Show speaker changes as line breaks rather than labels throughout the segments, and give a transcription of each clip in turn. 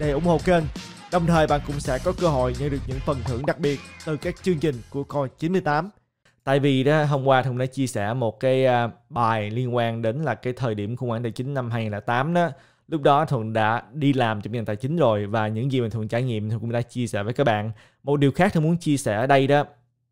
để ủng hộ kênh. Đồng thời bạn cũng sẽ có cơ hội nhận được những phần thưởng đặc biệt từ các chương trình của Coi 98. Tại vì đó hôm qua Thông đã chia sẻ một cái à, bài liên quan đến là cái thời điểm khủng hoảng tài chính năm 2008 đó. Lúc đó Thuận đã đi làm trong ngành tài chính rồi và những gì mà Thuận trải nghiệm Thuận cũng đã chia sẻ với các bạn. Một điều khác Thuận muốn chia sẻ ở đây đó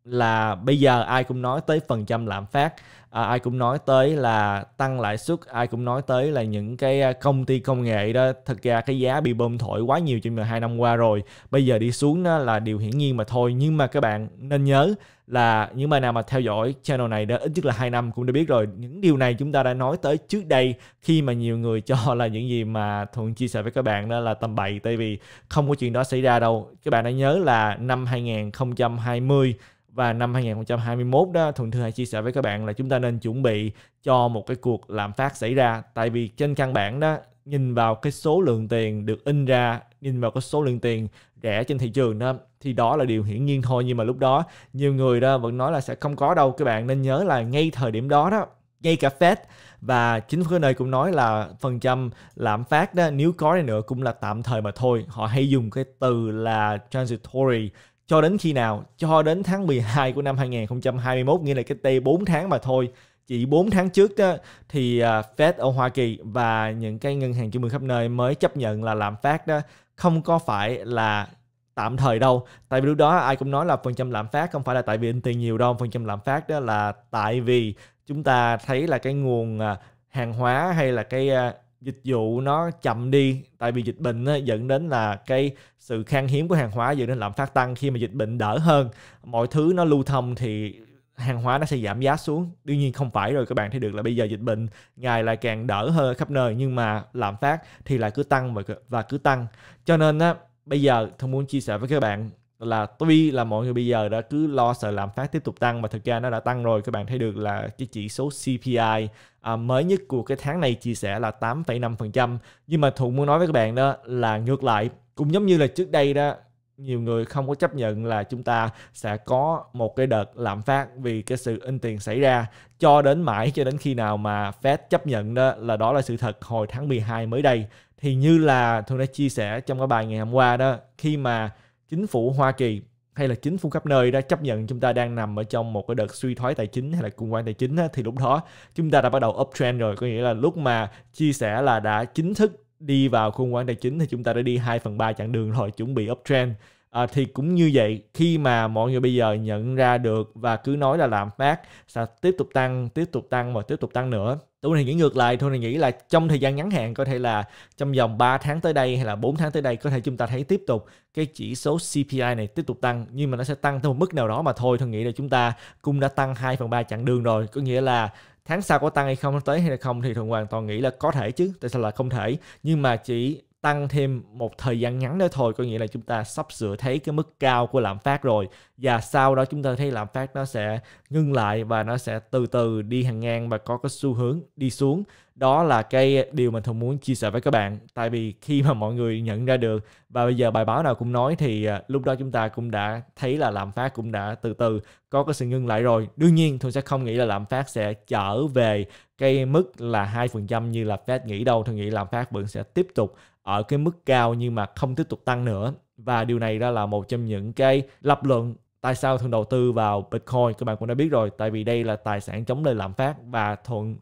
là bây giờ ai cũng nói tới phần trăm lạm phát à, ai cũng nói tới là tăng lãi suất ai cũng nói tới là những cái à, công ty công nghệ đó thực ra cái giá bị bơm thổi quá nhiều trong hai năm qua rồi bây giờ đi xuống đó là điều hiển nhiên mà thôi nhưng mà các bạn nên nhớ là những bạn nào mà theo dõi channel này đã ít nhất là hai năm cũng đã biết rồi những điều này chúng ta đã nói tới trước đây khi mà nhiều người cho là những gì mà thuận chia sẻ với các bạn đó là tầm bậy tại vì không có chuyện đó xảy ra đâu các bạn đã nhớ là năm 2020 và năm 2021 đó Thuận Thư hãy chia sẻ với các bạn là chúng ta nên chuẩn bị cho một cái cuộc lạm phát xảy ra tại vì trên căn bản đó nhìn vào cái số lượng tiền được in ra nhìn vào cái số lượng tiền rẻ trên thị trường đó thì đó là điều hiển nhiên thôi nhưng mà lúc đó nhiều người đó vẫn nói là sẽ không có đâu các bạn nên nhớ là ngay thời điểm đó đó ngay cả Fed và chính phủ nơi cũng nói là phần trăm lạm phát đó nếu có đi nữa cũng là tạm thời mà thôi họ hay dùng cái từ là transitory cho đến khi nào cho đến tháng 12 của năm 2021 nghĩa là cái tây 4 tháng mà thôi chỉ 4 tháng trước đó, thì à, Fed ở Hoa Kỳ và những cái ngân hàng trung ương khắp nơi mới chấp nhận là lạm phát đó không có phải là tạm thời đâu tại vì lúc đó ai cũng nói là phần trăm lạm phát không phải là tại vì in tiền nhiều đâu phần trăm lạm phát đó là tại vì chúng ta thấy là cái nguồn à, hàng hóa hay là cái à, dịch vụ nó chậm đi tại vì dịch bệnh dẫn đến là cái sự khan hiếm của hàng hóa dẫn đến lạm phát tăng khi mà dịch bệnh đỡ hơn mọi thứ nó lưu thông thì hàng hóa nó sẽ giảm giá xuống đương nhiên không phải rồi các bạn thấy được là bây giờ dịch bệnh ngày lại càng đỡ hơn khắp nơi nhưng mà lạm phát thì lại cứ tăng và cứ tăng cho nên á bây giờ tôi muốn chia sẻ với các bạn là tuy là mọi người bây giờ đã cứ lo sợ lạm phát tiếp tục tăng và thực ra nó đã tăng rồi các bạn thấy được là cái chỉ số CPI à, mới nhất của cái tháng này chia sẻ là 8,5% nhưng mà Thuận muốn nói với các bạn đó là ngược lại cũng giống như là trước đây đó nhiều người không có chấp nhận là chúng ta sẽ có một cái đợt lạm phát vì cái sự in tiền xảy ra cho đến mãi cho đến khi nào mà Fed chấp nhận đó là đó là sự thật hồi tháng 12 mới đây thì như là Thuận đã chia sẻ trong cái bài ngày hôm qua đó khi mà chính phủ Hoa Kỳ hay là chính phủ khắp nơi đã chấp nhận chúng ta đang nằm ở trong một cái đợt suy thoái tài chính hay là cung quan tài chính thì lúc đó chúng ta đã bắt đầu uptrend rồi có nghĩa là lúc mà chia sẻ là đã chính thức đi vào cung quan tài chính thì chúng ta đã đi 2 phần 3 chặng đường rồi chuẩn bị uptrend à, thì cũng như vậy khi mà mọi người bây giờ nhận ra được và cứ nói là lạm phát sẽ tiếp tục tăng tiếp tục tăng và tiếp tục tăng nữa tôi thì nghĩ ngược lại tôi thì nghĩ là trong thời gian ngắn hạn có thể là trong vòng 3 tháng tới đây hay là 4 tháng tới đây có thể chúng ta thấy tiếp tục cái chỉ số CPI này tiếp tục tăng nhưng mà nó sẽ tăng tới một mức nào đó mà thôi tôi nghĩ là chúng ta cũng đã tăng 2 phần 3 chặng đường rồi có nghĩa là tháng sau có tăng hay không tới hay là không thì thường hoàn toàn nghĩ là có thể chứ tại sao là không thể nhưng mà chỉ tăng thêm một thời gian ngắn nữa thôi có nghĩa là chúng ta sắp sửa thấy cái mức cao của lạm phát rồi và sau đó chúng ta thấy lạm phát nó sẽ ngưng lại và nó sẽ từ từ đi hàng ngang và có cái xu hướng đi xuống đó là cái điều mình thường muốn chia sẻ với các bạn tại vì khi mà mọi người nhận ra được và bây giờ bài báo nào cũng nói thì à, lúc đó chúng ta cũng đã thấy là lạm phát cũng đã từ từ có cái sự ngưng lại rồi đương nhiên thường sẽ không nghĩ là lạm phát sẽ trở về cái mức là 2% như là Fed nghĩ đâu thường nghĩ lạm phát vẫn sẽ tiếp tục ở cái mức cao nhưng mà không tiếp tục tăng nữa và điều này ra là một trong những cái lập luận tại sao thường đầu tư vào bitcoin các bạn cũng đã biết rồi tại vì đây là tài sản chống lời lạm phát và thuận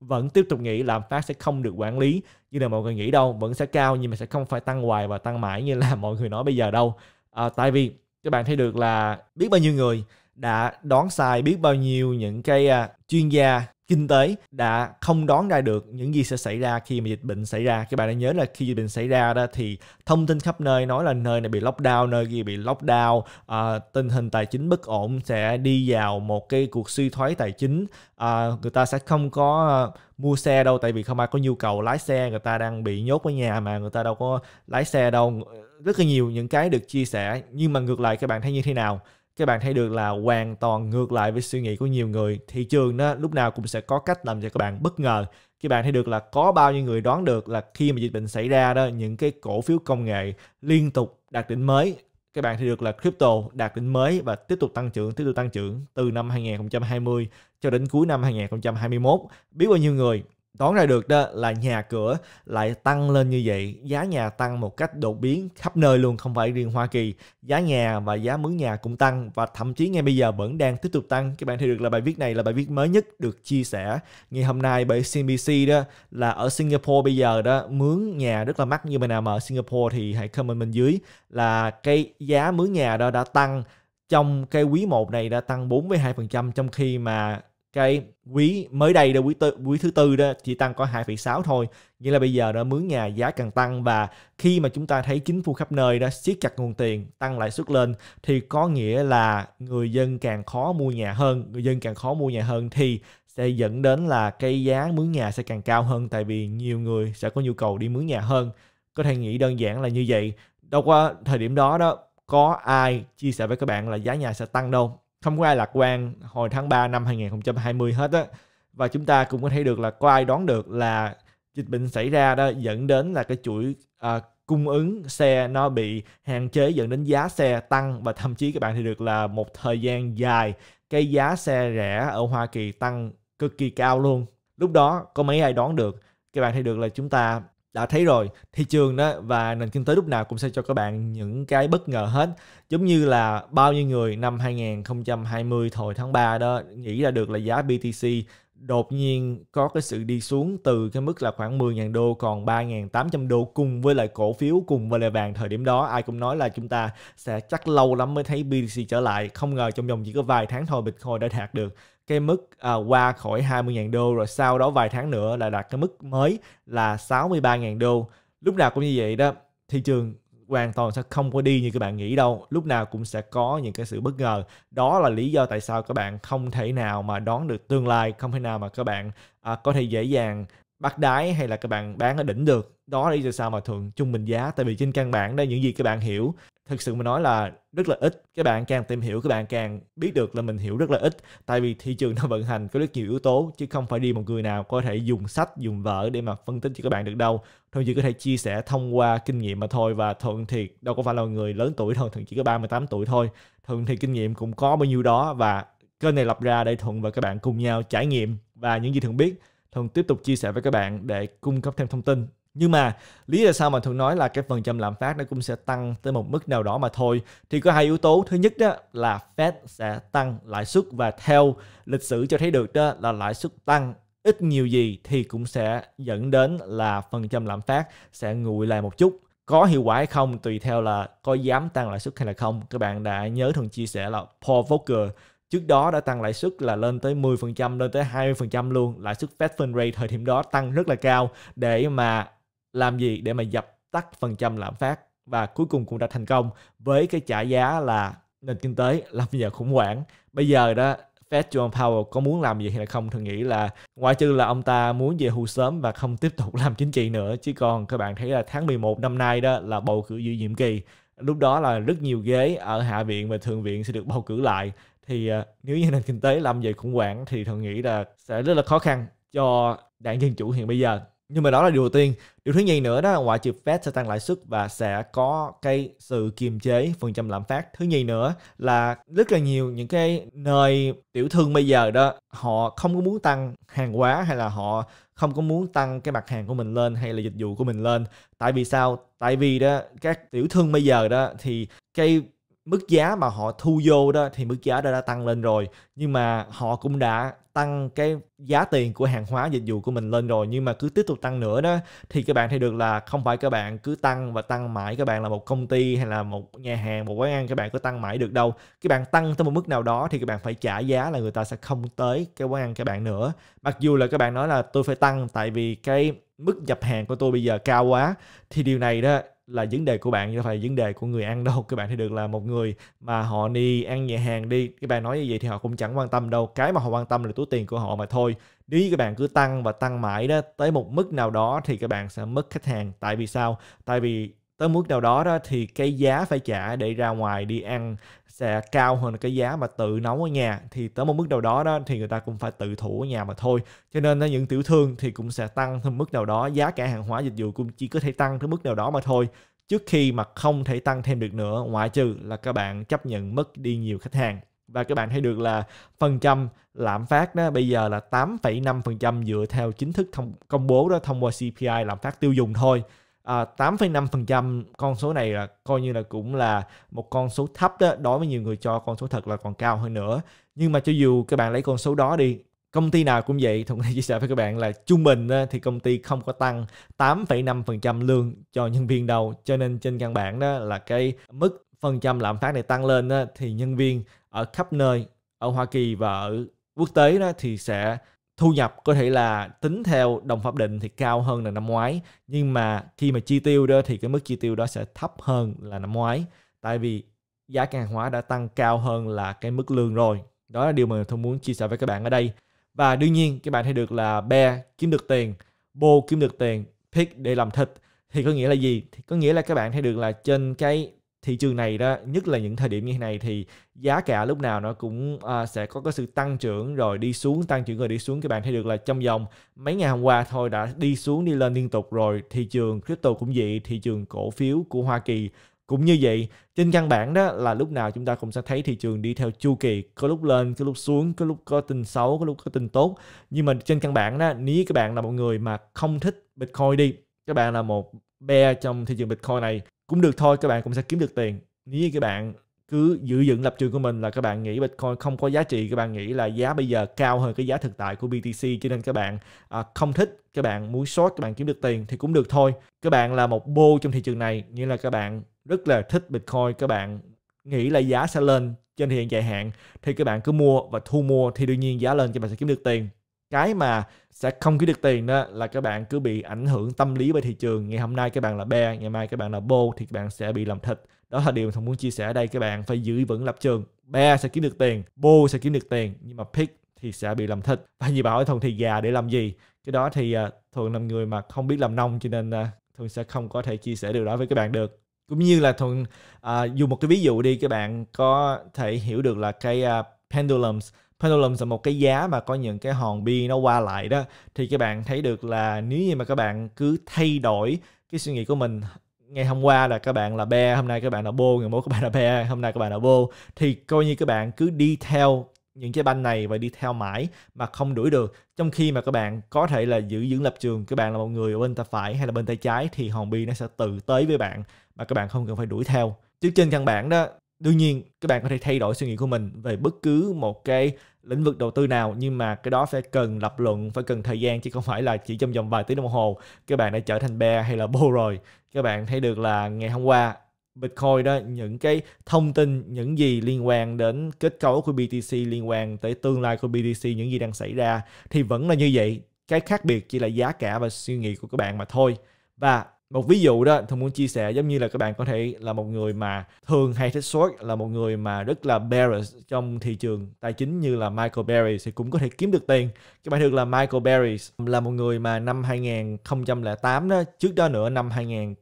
vẫn tiếp tục nghĩ lạm phát sẽ không được quản lý như là mọi người nghĩ đâu vẫn sẽ cao nhưng mà sẽ không phải tăng hoài và tăng mãi như là mọi người nói bây giờ đâu à, tại vì các bạn thấy được là biết bao nhiêu người đã đoán sai biết bao nhiêu những cái à, chuyên gia kinh tế đã không đoán ra được những gì sẽ xảy ra khi mà dịch bệnh xảy ra các bạn đã nhớ là khi dịch bệnh xảy ra đó thì thông tin khắp nơi nói là nơi này bị lockdown nơi kia bị lockdown à, tình hình tài chính bất ổn sẽ đi vào một cái cuộc suy thoái tài chính à, người ta sẽ không có à, mua xe đâu tại vì không ai có nhu cầu lái xe người ta đang bị nhốt ở nhà mà người ta đâu có lái xe đâu rất là nhiều những cái được chia sẻ nhưng mà ngược lại các bạn thấy như thế nào các bạn thấy được là hoàn toàn ngược lại với suy nghĩ của nhiều người thị trường đó lúc nào cũng sẽ có cách làm cho các bạn bất ngờ các bạn thấy được là có bao nhiêu người đoán được là khi mà dịch bệnh xảy ra đó những cái cổ phiếu công nghệ liên tục đạt đỉnh mới các bạn thấy được là crypto đạt đỉnh mới và tiếp tục tăng trưởng, tiếp tục tăng trưởng từ năm 2020 cho đến cuối năm 2021. Biết bao nhiêu người đoán ra được đó là nhà cửa lại tăng lên như vậy giá nhà tăng một cách đột biến khắp nơi luôn không phải riêng Hoa Kỳ giá nhà và giá mướn nhà cũng tăng và thậm chí ngay bây giờ vẫn đang tiếp tục tăng các bạn thấy được là bài viết này là bài viết mới nhất được chia sẻ ngày hôm nay bởi CNBC đó là ở Singapore bây giờ đó mướn nhà rất là mắc như mình nào mà ở Singapore thì hãy comment bên dưới là cái giá mướn nhà đó đã tăng trong cái quý 1 này đã tăng 42% trong khi mà cái quý mới đây đó quý tư, quý thứ tư đó chỉ tăng có 2,6 thôi nghĩa là bây giờ nó mướn nhà giá càng tăng và khi mà chúng ta thấy chính phủ khắp nơi đó siết chặt nguồn tiền tăng lãi suất lên thì có nghĩa là người dân càng khó mua nhà hơn người dân càng khó mua nhà hơn thì sẽ dẫn đến là cái giá mướn nhà sẽ càng cao hơn tại vì nhiều người sẽ có nhu cầu đi mướn nhà hơn có thể nghĩ đơn giản là như vậy đâu qua thời điểm đó đó có ai chia sẻ với các bạn là giá nhà sẽ tăng đâu không có ai lạc quan hồi tháng 3 năm 2020 hết á và chúng ta cũng có thấy được là có ai đoán được là dịch bệnh xảy ra đó dẫn đến là cái chuỗi à, cung ứng xe nó bị hạn chế dẫn đến giá xe tăng và thậm chí các bạn thì được là một thời gian dài cái giá xe rẻ ở Hoa Kỳ tăng cực kỳ cao luôn lúc đó có mấy ai đoán được các bạn thấy được là chúng ta đã thấy rồi thị trường đó và nền kinh tế lúc nào cũng sẽ cho các bạn những cái bất ngờ hết giống như là bao nhiêu người năm 2020 hồi tháng 3 đó nghĩ ra được là giá BTC đột nhiên có cái sự đi xuống từ cái mức là khoảng 10.000 đô còn 3.800 đô cùng với lại cổ phiếu cùng với lại vàng thời điểm đó ai cũng nói là chúng ta sẽ chắc lâu lắm mới thấy BTC trở lại không ngờ trong vòng chỉ có vài tháng thôi Bitcoin đã đạt được cái mức à, qua khỏi 20.000 đô rồi sau đó vài tháng nữa là đạt cái mức mới là 63.000 đô lúc nào cũng như vậy đó thị trường hoàn toàn sẽ không có đi như các bạn nghĩ đâu lúc nào cũng sẽ có những cái sự bất ngờ đó là lý do tại sao các bạn không thể nào mà đoán được tương lai không thể nào mà các bạn à, có thể dễ dàng bắt đáy hay là các bạn bán ở đỉnh được đó là lý do sao mà thường trung bình giá tại vì trên căn bản đây những gì các bạn hiểu thực sự mà nói là rất là ít các bạn càng tìm hiểu các bạn càng biết được là mình hiểu rất là ít tại vì thị trường nó vận hành có rất nhiều yếu tố chứ không phải đi một người nào có thể dùng sách dùng vở để mà phân tích cho các bạn được đâu thôi chỉ có thể chia sẻ thông qua kinh nghiệm mà thôi và thuận thì đâu có phải là người lớn tuổi thôi thường chỉ có 38 tuổi thôi thường thì kinh nghiệm cũng có bao nhiêu đó và kênh này lập ra để thuận và các bạn cùng nhau trải nghiệm và những gì thường biết thuận tiếp tục chia sẻ với các bạn để cung cấp thêm thông tin nhưng mà lý do sao mà thường nói là cái phần trăm lạm phát nó cũng sẽ tăng tới một mức nào đó mà thôi thì có hai yếu tố thứ nhất đó là Fed sẽ tăng lãi suất và theo lịch sử cho thấy được đó là lãi suất tăng ít nhiều gì thì cũng sẽ dẫn đến là phần trăm lạm phát sẽ nguội lại một chút có hiệu quả hay không tùy theo là có dám tăng lãi suất hay là không các bạn đã nhớ thường chia sẻ là Paul Volcker trước đó đã tăng lãi suất là lên tới 10% lên tới 20% luôn lãi suất Fed Fund Rate thời điểm đó tăng rất là cao để mà làm gì để mà dập tắt phần trăm lạm phát và cuối cùng cũng đã thành công với cái trả giá là nền kinh tế làm vào khủng hoảng. Bây giờ đó Fed John Powell có muốn làm gì hay là không Thường nghĩ là ngoại trừ là ông ta muốn về hưu sớm và không tiếp tục làm chính trị nữa chứ còn các bạn thấy là tháng 11 năm nay đó là bầu cử giữa nhiệm kỳ lúc đó là rất nhiều ghế ở hạ viện và thượng viện sẽ được bầu cử lại thì ờ, nếu như nền kinh tế làm về khủng hoảng thì thường nghĩ là sẽ rất là khó khăn cho đảng dân chủ hiện bây giờ nhưng mà đó là điều đầu tiên điều thứ nhì nữa đó là ngoại trừ Fed sẽ tăng lãi suất và sẽ có cái sự kiềm chế phần trăm lạm phát thứ nhì nữa là rất là nhiều những cái nơi tiểu thương bây giờ đó họ không có muốn tăng hàng hóa hay là họ không có muốn tăng cái mặt hàng của mình lên hay là dịch vụ của mình lên tại vì sao tại vì đó các tiểu thương bây giờ đó thì cái mức giá mà họ thu vô đó thì mức giá đã, đã tăng lên rồi nhưng mà họ cũng đã tăng cái giá tiền của hàng hóa dịch vụ của mình lên rồi nhưng mà cứ tiếp tục tăng nữa đó thì các bạn thấy được là không phải các bạn cứ tăng và tăng mãi các bạn là một công ty hay là một nhà hàng một quán ăn các bạn cứ tăng mãi được đâu các bạn tăng tới một mức nào đó thì các bạn phải trả giá là người ta sẽ không tới cái quán ăn các bạn nữa mặc dù là các bạn nói là tôi phải tăng tại vì cái mức nhập hàng của tôi bây giờ cao quá thì điều này đó là vấn đề của bạn chứ không phải vấn đề của người ăn đâu các bạn thì được là một người mà họ đi ăn nhà hàng đi các bạn nói như vậy thì họ cũng chẳng quan tâm đâu cái mà họ quan tâm là túi tiền của họ mà thôi nếu như các bạn cứ tăng và tăng mãi đó tới một mức nào đó thì các bạn sẽ mất khách hàng tại vì sao tại vì tới mức nào đó đó thì cái giá phải trả để ra ngoài đi ăn sẽ cao hơn cái giá mà tự nấu ở nhà thì tới một mức nào đó đó thì người ta cũng phải tự thủ ở nhà mà thôi cho nên những tiểu thương thì cũng sẽ tăng thêm mức nào đó giá cả hàng hóa dịch vụ cũng chỉ có thể tăng tới mức nào đó mà thôi trước khi mà không thể tăng thêm được nữa ngoại trừ là các bạn chấp nhận mất đi nhiều khách hàng và các bạn thấy được là phần trăm lạm phát đó bây giờ là 8,5% dựa theo chính thức thông, công bố đó thông qua CPI lạm phát tiêu dùng thôi à, ờ, 8,5% con số này là coi như là cũng là một con số thấp đó đối với nhiều người cho con số thật là còn cao hơn nữa nhưng mà cho dù các bạn lấy con số đó đi công ty nào cũng vậy thông tin chia sẻ với các bạn là trung bình đó, thì công ty không có tăng 8,5% lương cho nhân viên đâu cho nên trên căn bản đó là cái mức phần trăm lạm phát này tăng lên đó, thì nhân viên ở khắp nơi ở Hoa Kỳ và ở quốc tế đó thì sẽ thu nhập có thể là tính theo đồng pháp định thì cao hơn là năm ngoái nhưng mà khi mà chi tiêu đó thì cái mức chi tiêu đó sẽ thấp hơn là năm ngoái tại vì giá hàng hóa đã tăng cao hơn là cái mức lương rồi đó là điều mà tôi muốn chia sẻ với các bạn ở đây và đương nhiên các bạn thấy được là be kiếm được tiền bô kiếm được tiền pick để làm thịt thì có nghĩa là gì thì có nghĩa là các bạn thấy được là trên cái thị trường này đó nhất là những thời điểm như thế này thì giá cả lúc nào nó cũng uh, sẽ có cái sự tăng trưởng rồi đi xuống tăng trưởng rồi đi xuống các bạn thấy được là trong vòng mấy ngày hôm qua thôi đã đi xuống đi lên liên tục rồi thị trường crypto cũng vậy thị trường cổ phiếu của Hoa Kỳ cũng như vậy trên căn bản đó là lúc nào chúng ta cũng sẽ thấy thị trường đi theo chu kỳ có lúc lên có lúc xuống có lúc có tin xấu có lúc có tin tốt nhưng mà trên căn bản đó nếu các bạn là một người mà không thích bitcoin đi các bạn là một bear trong thị trường bitcoin này cũng được thôi các bạn cũng sẽ kiếm được tiền nếu như các bạn cứ giữ vững lập trường của mình là các bạn nghĩ Bitcoin không có giá trị các bạn nghĩ là giá bây giờ cao hơn cái giá thực tại của BTC cho nên các bạn à, không thích các bạn muốn short các bạn kiếm được tiền thì cũng được thôi các bạn là một bô trong thị trường này như là các bạn rất là thích Bitcoin các bạn nghĩ là giá sẽ lên trên thị trường dài hạn thì các bạn cứ mua và thu mua thì đương nhiên giá lên các bạn sẽ kiếm được tiền cái mà sẽ không kiếm được tiền đó là các bạn cứ bị ảnh hưởng tâm lý bởi thị trường ngày hôm nay các bạn là bear ngày mai các bạn là bull thì các bạn sẽ bị làm thịt đó là điều mình muốn chia sẻ ở đây các bạn phải giữ vững lập trường bear sẽ kiếm được tiền bull sẽ kiếm được tiền nhưng mà pick thì sẽ bị làm thịt và như bảo thường thì già để làm gì cái đó thì à, thường là người mà không biết làm nông cho nên à, thường sẽ không có thể chia sẻ điều đó với các bạn được cũng như là thuận à, dùng một cái ví dụ đi các bạn có thể hiểu được là cái uh, pendulums pendulum là một cái giá mà có những cái hòn bi nó qua lại đó thì các bạn thấy được là nếu như mà các bạn cứ thay đổi cái suy nghĩ của mình ngày hôm qua là các bạn là be hôm nay các bạn là bô ngày mốt các bạn là be hôm nay các bạn là bô thì coi như các bạn cứ đi theo những cái banh này và đi theo mãi mà không đuổi được trong khi mà các bạn có thể là giữ vững lập trường các bạn là một người ở bên tay phải hay là bên tay trái thì hòn bi nó sẽ tự tới với bạn mà các bạn không cần phải đuổi theo chứ trên căn bản đó đương nhiên các bạn có thể thay đổi suy nghĩ của mình về bất cứ một cái lĩnh vực đầu tư nào nhưng mà cái đó phải cần lập luận phải cần thời gian chứ không phải là chỉ trong vòng vài tiếng đồng hồ các bạn đã trở thành bear hay là bull rồi các bạn thấy được là ngày hôm qua Bitcoin đó những cái thông tin những gì liên quan đến kết cấu của BTC liên quan tới tương lai của BTC những gì đang xảy ra thì vẫn là như vậy cái khác biệt chỉ là giá cả và suy nghĩ của các bạn mà thôi và một ví dụ đó tôi muốn chia sẻ giống như là các bạn có thể là một người mà thường hay thích short là một người mà rất là bearish trong thị trường tài chính như là Michael Berry thì cũng có thể kiếm được tiền các bạn thường là Michael Berry là một người mà năm 2008 đó trước đó nữa năm 2000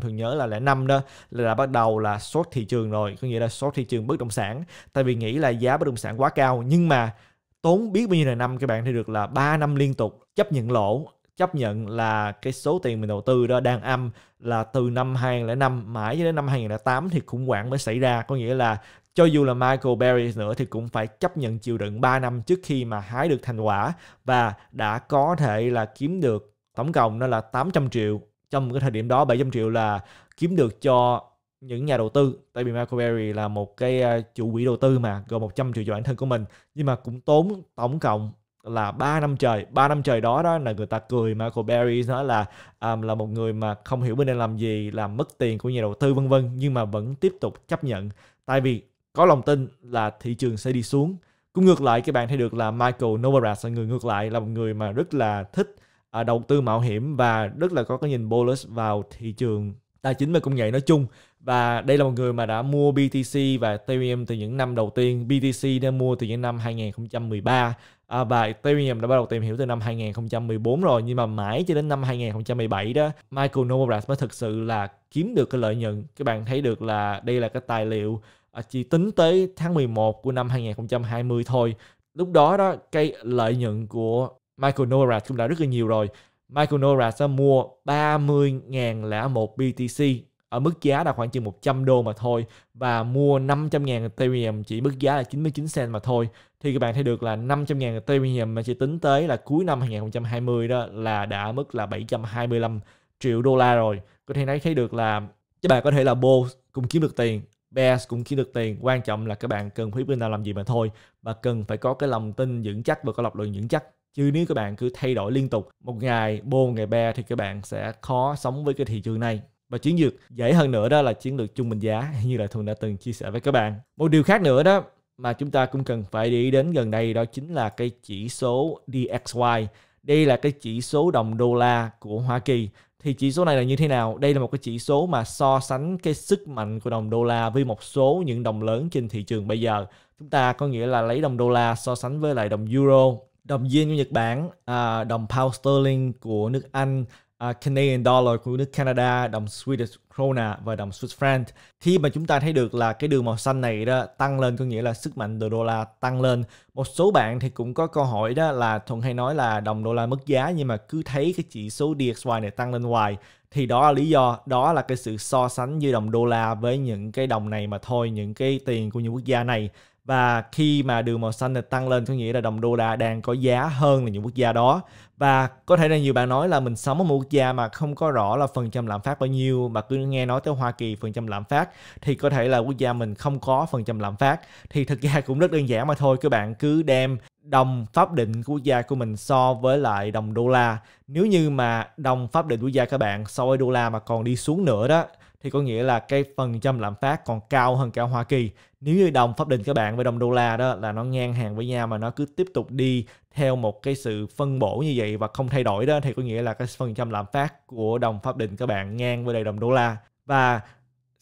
thường nhớ là lẻ năm đó là bắt đầu là short thị trường rồi có nghĩa là short thị trường bất động sản tại vì nghĩ là giá bất động sản quá cao nhưng mà tốn biết bao nhiêu là năm các bạn thì được là 3 năm liên tục chấp nhận lỗ chấp nhận là cái số tiền mình đầu tư đó đang âm là từ năm 2005 mãi cho đến năm 2008 thì khủng hoảng mới xảy ra có nghĩa là cho dù là Michael Berry nữa thì cũng phải chấp nhận chịu đựng 3 năm trước khi mà hái được thành quả và đã có thể là kiếm được tổng cộng nó là 800 triệu trong cái thời điểm đó 700 triệu là kiếm được cho những nhà đầu tư tại vì Michael Berry là một cái ờ, chủ quỹ đầu tư mà gồm 100 triệu cho bản thân của mình nhưng mà cũng tốn tổng cộng là 3 năm trời 3 năm trời đó đó là người ta cười Michael Berry nói là um, là một người mà không hiểu bên đây làm gì làm mất tiền của nhà đầu tư vân vân nhưng mà vẫn tiếp tục chấp nhận tại vì có lòng tin là thị trường sẽ đi xuống cũng ngược lại các bạn thấy được là Michael Novogratz là người ngược lại là một người mà rất là thích uh, đầu tư mạo hiểm và rất là có cái nhìn bullish vào thị trường tài chính và công nghệ nói chung và đây là một người mà đã mua BTC và Ethereum từ những năm đầu tiên BTC đã mua từ những năm 2013 à, và Ethereum đã bắt đầu tìm hiểu từ năm 2014 rồi nhưng mà mãi cho đến năm 2017 đó Michael Novogratz mới thực sự là kiếm được cái lợi nhuận các bạn thấy được là đây là cái tài liệu à, chỉ tính tới tháng 11 của năm 2020 thôi lúc đó đó cái lợi nhuận của Michael Novogratz cũng đã rất là nhiều rồi Michael Novogratz đã mua 30 000 lẻ một BTC ở mức giá là khoảng chừng 100 đô mà thôi và mua 500.000 Ethereum chỉ mức giá là 99 cent mà thôi thì các bạn thấy được là 500.000 Ethereum mà chỉ tính tới là cuối năm 2020 đó là đã mức là 725 triệu đô la rồi có thể nói thấy được là các bạn có thể là bull cũng kiếm được tiền bears cũng kiếm được tiền quan trọng là các bạn cần phải bên nào làm gì mà thôi và cần phải có cái lòng tin vững chắc và có lập luận vững chắc chứ nếu các bạn cứ thay đổi liên tục một ngày bull một ngày bear thì các bạn sẽ khó sống với cái thị trường này và chiến lược dễ hơn nữa đó là chiến lược trung bình giá như là Thuần đã từng chia sẻ với các bạn. Một điều khác nữa đó mà chúng ta cũng cần phải để ý đến gần đây đó chính là cái chỉ số DXY. Đây là cái chỉ số đồng đô la của Hoa Kỳ. Thì chỉ số này là như thế nào? Đây là một cái chỉ số mà so sánh cái sức mạnh của đồng đô la với một số những đồng lớn trên thị trường bây giờ. Chúng ta có nghĩa là lấy đồng đô la so sánh với lại đồng euro, đồng yen của Nhật Bản, à, đồng pound sterling của nước Anh, uh, Canadian dollar của nước Canada, đồng Swedish krona và đồng Swiss franc. Khi mà chúng ta thấy được là cái đường màu xanh này đó tăng lên có nghĩa là sức mạnh đồng đô la tăng lên. Một số bạn thì cũng có câu hỏi đó là Thuận hay nói là đồng đô la mất giá nhưng mà cứ thấy cái chỉ số DXY này tăng lên hoài thì đó là lý do đó là cái sự so sánh giữa đồng đô la với những cái đồng này mà thôi những cái tiền của những quốc gia này và khi mà đường màu xanh này tăng lên có nghĩa là đồng đô la đang có giá hơn là những quốc gia đó và có thể là nhiều bạn nói là mình sống ở một quốc gia mà không có rõ là phần trăm lạm phát bao nhiêu mà cứ nghe nói tới Hoa Kỳ phần trăm lạm phát thì có thể là quốc gia mình không có phần trăm lạm phát thì thực ra cũng rất đơn giản mà thôi các bạn cứ đem đồng pháp định của quốc gia của mình so với lại đồng đô la nếu như mà đồng pháp định quốc gia các bạn so với đô la mà còn đi xuống nữa đó thì có nghĩa là cái phần trăm lạm phát còn cao hơn cả Hoa Kỳ. Nếu như đồng pháp định các bạn với đồng đô la đó là nó ngang hàng với nhau mà nó cứ tiếp tục đi theo một cái sự phân bổ như vậy và không thay đổi đó thì có nghĩa là cái phần trăm lạm phát của đồng pháp định các bạn ngang với đầy đồng đô la. Và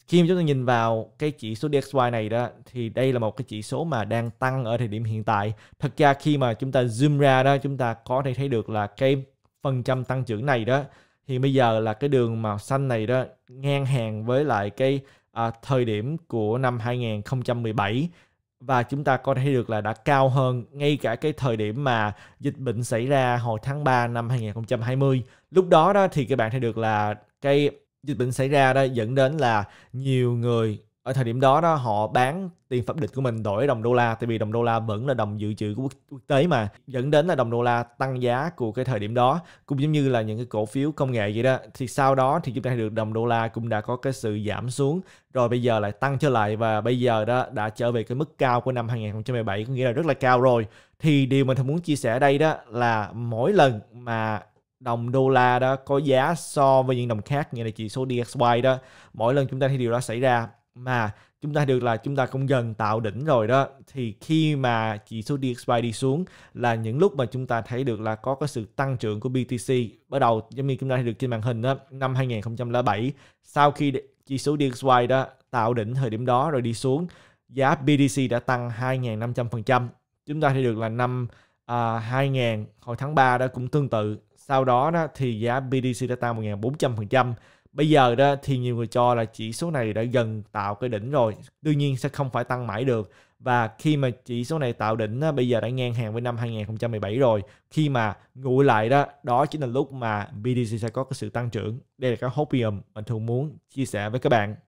khi mà chúng ta nhìn vào cái chỉ số DXY này đó thì đây là một cái chỉ số mà đang tăng ở thời điểm hiện tại. Thật ra khi mà chúng ta zoom ra đó chúng ta có thể thấy được là cái phần trăm tăng trưởng này đó thì bây giờ là cái đường màu xanh này đó ngang hàng với lại cái à, thời điểm của năm 2017 và chúng ta có thể thấy được là đã cao hơn ngay cả cái thời điểm mà dịch bệnh xảy ra hồi tháng 3 năm 2020. Lúc đó đó thì các bạn thấy được là cái dịch bệnh xảy ra đó dẫn đến là nhiều người ở thời điểm đó đó họ bán tiền pháp định của mình đổi đồng đô la tại vì đồng đô la vẫn là đồng dự trữ của quốc, tế mà dẫn đến là đồng đô la tăng giá của cái thời điểm đó cũng giống như là những cái cổ phiếu công nghệ vậy đó thì sau đó thì chúng ta được đồng đô la cũng đã có cái sự giảm xuống rồi bây giờ lại tăng trở lại và bây giờ đó đã trở về cái mức cao của năm 2017 có nghĩa là rất là cao rồi thì điều mình muốn chia sẻ ở đây đó là mỗi lần mà đồng đô la đó có giá so với những đồng khác như là chỉ số DXY đó mỗi lần chúng ta thấy điều đó xảy ra mà chúng ta được là chúng ta cũng dần tạo đỉnh rồi đó thì khi mà chỉ số DXY đi xuống là những lúc mà chúng ta thấy được là có cái sự tăng trưởng của BTC bắt đầu giống như chúng ta thấy được trên màn hình đó năm 2007 sau khi chỉ số DXY đó tạo đỉnh thời điểm đó rồi đi xuống giá BTC đã tăng 2.500% chúng ta thấy được là năm à, 2000 hồi tháng 3 đó cũng tương tự sau đó đó thì giá BTC đã tăng 1.400% bây giờ đó thì nhiều người cho là chỉ số này đã gần tạo cái đỉnh rồi đương nhiên sẽ không phải tăng mãi được và khi mà chỉ số này tạo đỉnh đó, bây giờ đã ngang hàng với năm 2017 rồi khi mà nguội lại đó đó chính là lúc mà BDC sẽ có cái sự tăng trưởng đây là cái hopium mình thường muốn chia sẻ với các bạn